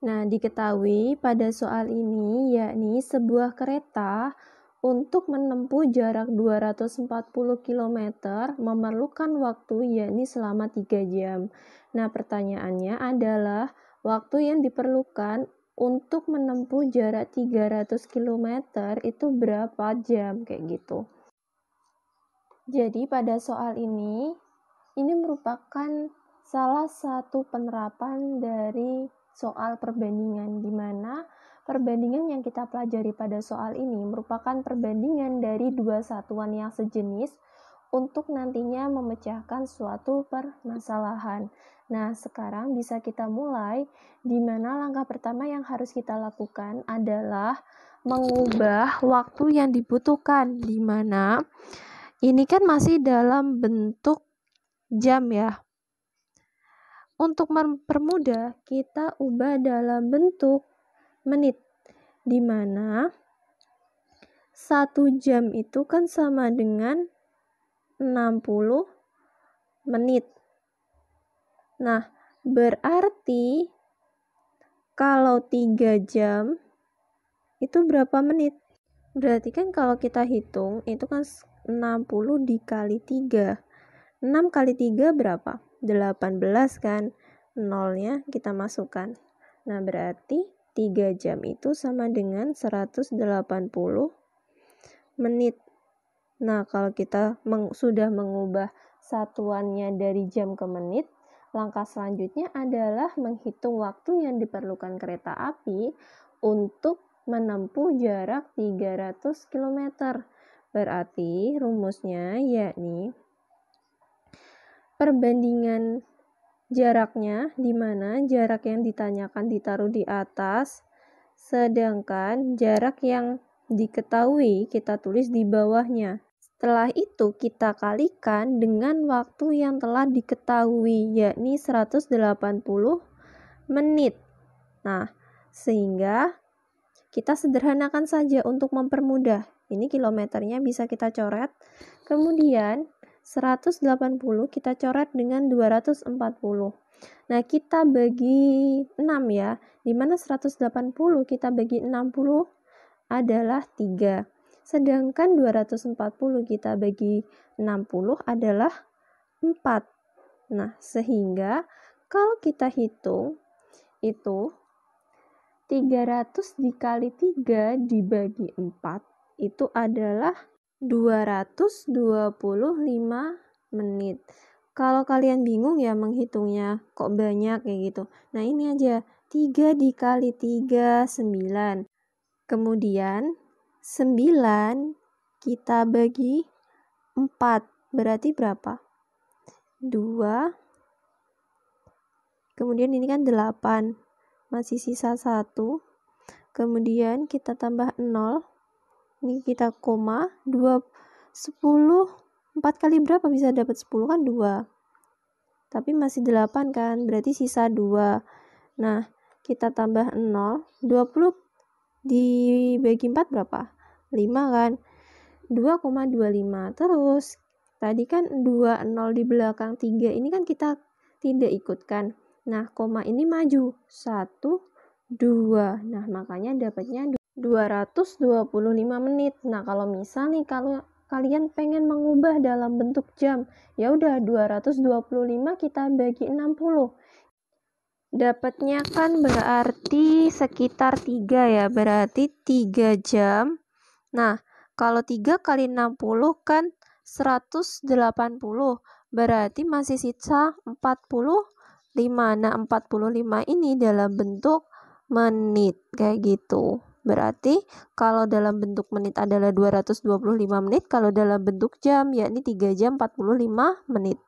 Nah, diketahui pada soal ini yakni sebuah kereta untuk menempuh jarak 240 km memerlukan waktu yakni selama 3 jam. Nah, pertanyaannya adalah waktu yang diperlukan untuk menempuh jarak 300 km itu berapa jam kayak gitu. Jadi pada soal ini ini merupakan salah satu penerapan dari soal perbandingan, di mana perbandingan yang kita pelajari pada soal ini merupakan perbandingan dari dua satuan yang sejenis untuk nantinya memecahkan suatu permasalahan. Nah, sekarang bisa kita mulai di mana langkah pertama yang harus kita lakukan adalah mengubah waktu yang dibutuhkan di mana ini kan masih dalam bentuk jam ya. Untuk mempermudah, kita ubah dalam bentuk menit, di mana satu jam itu kan sama dengan 60 menit. Nah, berarti kalau 3 jam itu berapa menit? Berarti kan kalau kita hitung itu kan 60 dikali 3. 6 kali 3 berapa? 18 kan nolnya kita masukkan. Nah, berarti 3 jam itu sama dengan 180 menit. Nah, kalau kita meng sudah mengubah satuannya dari jam ke menit, langkah selanjutnya adalah menghitung waktu yang diperlukan kereta api untuk menempuh jarak 300 km. Berarti rumusnya yakni perbandingan jaraknya, di mana jarak yang ditanyakan ditaruh di atas, sedangkan jarak yang diketahui kita tulis di bawahnya. Setelah itu kita kalikan dengan waktu yang telah diketahui, yakni 180 menit. Nah, sehingga kita sederhanakan saja untuk mempermudah. Ini kilometernya bisa kita coret. Kemudian 180 kita coret dengan 240. Nah, kita bagi 6 ya. Di mana 180 kita bagi 60 adalah 3. Sedangkan 240 kita bagi 60 adalah 4. Nah, sehingga kalau kita hitung itu 300 dikali 3 dibagi 4 itu adalah 225 menit. Kalau kalian bingung ya menghitungnya kok banyak kayak gitu. Nah, ini aja 3 dikali 3 9. Kemudian 9 kita bagi 4 berarti berapa? 2 kemudian ini kan 8 masih sisa 1 kemudian kita tambah 0 ini kita koma 2 10 4 kali berapa bisa dapat 10 kan 2 tapi masih 8 kan berarti sisa 2 nah kita tambah 0 20 dibagi 4 berapa 5 kan 2,25 terus tadi kan 2 0 di belakang 3 ini kan kita tidak ikutkan nah koma ini maju 1 2 nah makanya dapatnya 225 menit. Nah, kalau misal nih kalau kalian pengen mengubah dalam bentuk jam, ya udah 225 kita bagi 60. Dapatnya kan berarti sekitar 3 ya, berarti 3 jam. Nah, kalau 3 kali 60 kan 180, berarti masih sisa 45. Nah, 45 ini dalam bentuk menit, kayak gitu. Berarti kalau dalam bentuk menit adalah 225 menit, kalau dalam bentuk jam yakni 3 jam 45 menit.